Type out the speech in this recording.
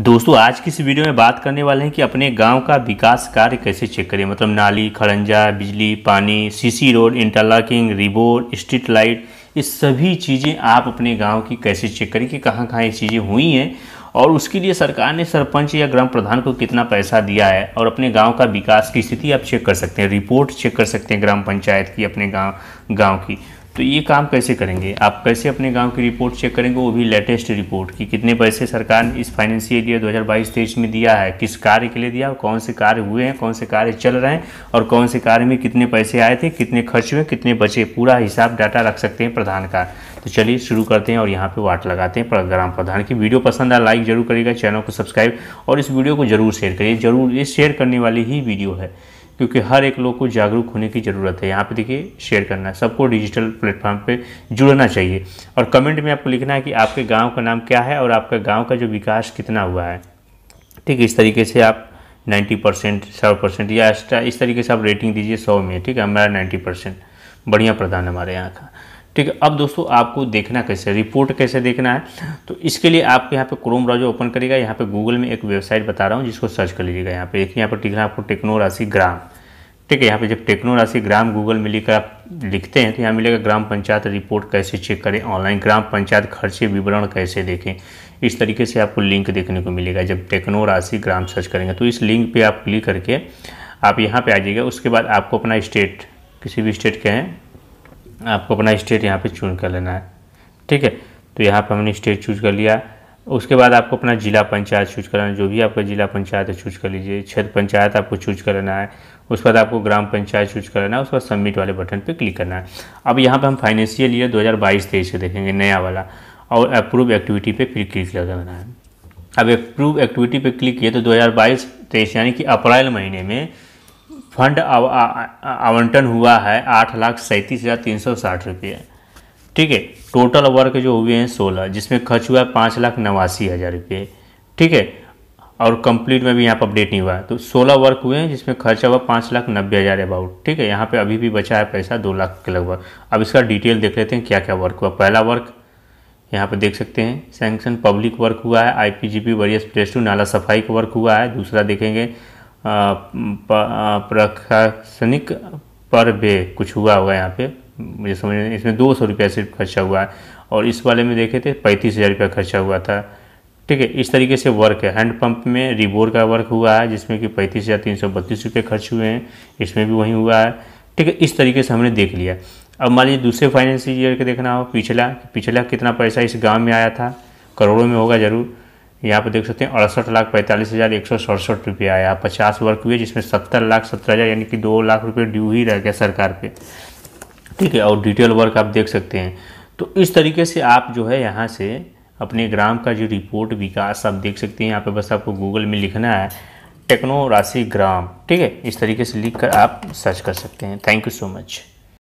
दोस्तों आज की इस वीडियो में बात करने वाले हैं कि अपने गांव का विकास कार्य कैसे चेक करें मतलब नाली खड़ंजा बिजली पानी सीसी रोड इंटरलॉकिंग रिबोर्ड स्ट्रीट लाइट ये सभी चीज़ें आप अपने गांव की कैसे चेक करें कि कहाँ कहाँ ये चीज़ें हुई हैं और उसके लिए सरकार ने सरपंच या ग्राम प्रधान को कितना पैसा दिया है और अपने गाँव का विकास की स्थिति आप चेक कर सकते हैं रिपोर्ट चेक कर सकते हैं ग्राम पंचायत की अपने गाँव गाँव की तो ये काम कैसे करेंगे आप कैसे अपने गांव की रिपोर्ट चेक करेंगे वो भी लेटेस्ट रिपोर्ट कि कितने पैसे सरकार ने इस फाइनेंशियल ईयर 2022 हज़ार में दिया है किस कार्य के लिए दिया कौन से कार्य हुए हैं कौन से कार्य चल रहे हैं और कौन से कार्य में कितने पैसे आए थे कितने खर्च हुए कितने बचे पूरा हिसाब डाटा रख सकते हैं प्रधान का तो चलिए शुरू करते हैं और यहाँ पर वाट लगाते हैं ग्राम प्रधान की वीडियो पसंद आए लाइक जरूर करेगा चैनल को सब्सक्राइब और इस वीडियो को जरूर शेयर करिए जरूर ये शेयर करने वाली ही वीडियो है क्योंकि हर एक लोग को जागरूक होने की ज़रूरत है यहाँ पे देखिए शेयर करना है सबको डिजिटल प्लेटफॉर्म पे जुड़ना चाहिए और कमेंट में आपको लिखना है कि आपके गांव का नाम क्या है और आपका गांव का जो विकास कितना हुआ है ठीक है इस तरीके से आप 90 परसेंट सौ परसेंट या इस तरीके से आप रेटिंग दीजिए सौ में ठीक है हमारा नाइन्टी परसेंट बढ़िया प्रदान हमारे यहाँ का ठीक है अब दोस्तों आपको देखना कैसे रिपोर्ट कैसे देखना है तो इसके लिए आपको यहाँ पे क्रोम ब्राउजर ओपन करेगा यहाँ पे गूगल में एक वेबसाइट बता रहा हूँ जिसको सर्च कर लीजिएगा यहाँ पे देखिए यहाँ पर लिखना आपको टेक्नो राशि ग्राम ठीक है यहाँ पे जब टेक्नो राशि ग्राम गूगल में लिखकर आप लिखते हैं तो यहाँ मिलेगा ग्राम पंचायत रिपोर्ट कैसे चेक करें ऑनलाइन ग्राम पंचायत खर्चे विवरण कैसे देखें इस तरीके से आपको लिंक देखने को मिलेगा जब टेक्नो राशि ग्राम सर्च करेंगे तो इस लिंक पर आप क्लिक करके आप यहाँ पर आ जाइएगा उसके बाद आपको अपना स्टेट किसी भी स्टेट के हैं आपको अपना स्टेट यहाँ पे चूज कर लेना है ठीक है तो यहाँ पे हमने स्टेट चूज कर लिया उसके बाद आपको अपना ज़िला पंचायत चूज करना है जो भी आपका ज़िला पंचायत है चूज कर लीजिए क्षेत्र पंचायत आपको चूज कर लेना है उसके बाद आपको ग्राम पंचायत चूज कर लेना है उसके बाद सबमिट वाले बटन पर क्लिक करना है अब यहाँ पर हम फाइनेंशियल ईयर दो हज़ार से देखेंगे नया वाला और अप्रूव एक्टिविटी पर फिर क्लिक करना है अब अप्रूव एक्टिविटी पर क्लिक किए तो दो हज़ार यानी कि अप्रैल महीने में फंड आवंटन हुआ है आठ लाख सैंतीस हज़ार तीन सौ साठ रुपये ठीक है टोटल वर्क जो हुए हैं सोलह जिसमें खर्च हुआ है पाँच लाख नवासी हज़ार रुपये ठीक है और कंप्लीट में भी यहाँ पर अपडेट नहीं हुआ है तो सोलह वर्क हुए हैं जिसमें खर्चा हुआ पाँच लाख नब्बे हज़ार अबाउट ठीक है यहाँ पे अभी भी बचा है पैसा दो लाख के लगभग अब इसका डिटेल देख लेते हैं क्या क्या वर्क हुआ पहला वर्क यहाँ पर देख सकते हैं सैंक्शन पब्लिक वर्क हुआ है I P G P various place to नाला सफाई का वर्क हुआ है दूसरा देखेंगे प्रशासनिक पर बे कुछ हुआ होगा यहाँ पे मुझे समझ नहीं इसमें दो सौ रुपया सिर्फ खर्चा हुआ है और इस वाले में देखे थे पैंतीस हज़ार रुपया खर्चा हुआ था ठीक है इस तरीके से वर्क है हैंडपम्प में रिबोर का वर्क हुआ है जिसमें कि पैंतीस हज़ार तीन सौ बत्तीस रुपये खर्च हुए हैं इसमें भी वहीं हुआ है ठीक है इस तरीके से हमने देख लिया अब मान लीजिए दूसरे फाइनेंशियल ईयर के देखना हो पिछला पिछला कितना पैसा इस गाँव में आया था करोड़ों में होगा ज़रूर यहाँ पर देख सकते हैं अड़सठ लाख पैंतालीस हज़ार एक सौ सड़सठ रुपये आया पचास वर्क हुए जिसमें सत्तर लाख सत्रह हज़ार यानी कि दो लाख रुपये ड्यू ही रह गया सरकार पे ठीक है और डिटेल वर्क आप देख सकते हैं तो इस तरीके से आप जो है यहाँ से अपने ग्राम का जो रिपोर्ट विकास आप देख सकते हैं यहाँ पर बस आपको गूगल में लिखना है टेक्नो राशि ग्राम ठीक है इस तरीके से लिख कर आप सर्च कर सकते हैं थैंक यू सो मच